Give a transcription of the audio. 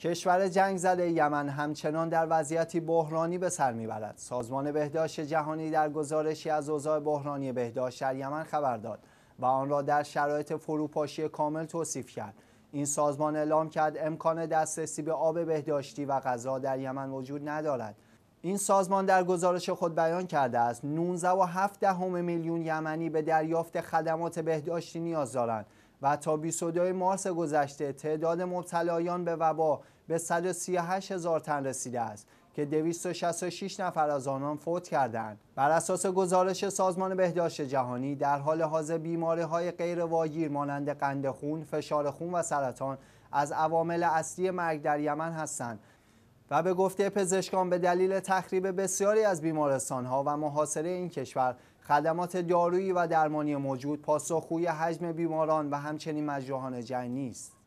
کشور جنگ زده یمن همچنان در وضعیتی بحرانی به سر میبرد. سازمان بهداشت جهانی در گزارشی از اوضاع بحرانی بهداشت در یمن خبر داد و آن را در شرایط فروپاشی کامل توصیف کرد. این سازمان اعلام کرد امکان دسترسی به آب بهداشتی و غذا در یمن وجود ندارد این سازمان در گزارش خود بیان کرده است 19.7 همه میلیون یمنی به دریافت خدمات بهداشتی نیاز دارند و تا 22 مارس گذشته تعداد مبتلایان به وبا به 138 هزار تن رسیده است که 266 نفر از آنان فوت کردند. بر اساس گزارش سازمان بهداشت جهانی در حال حاضر بیماره های غیر واگیر مانند قند خون، فشار خون و سرطان از عوامل اصلی مرگ در یمن هستند و به گفته پزشکان به دلیل تخریب بسیاری از بیمارستانها و محاصره این کشور خدمات دارویی و درمانی موجود پاسخگوی حجم بیماران و همچنین مجروحان جنگ نیست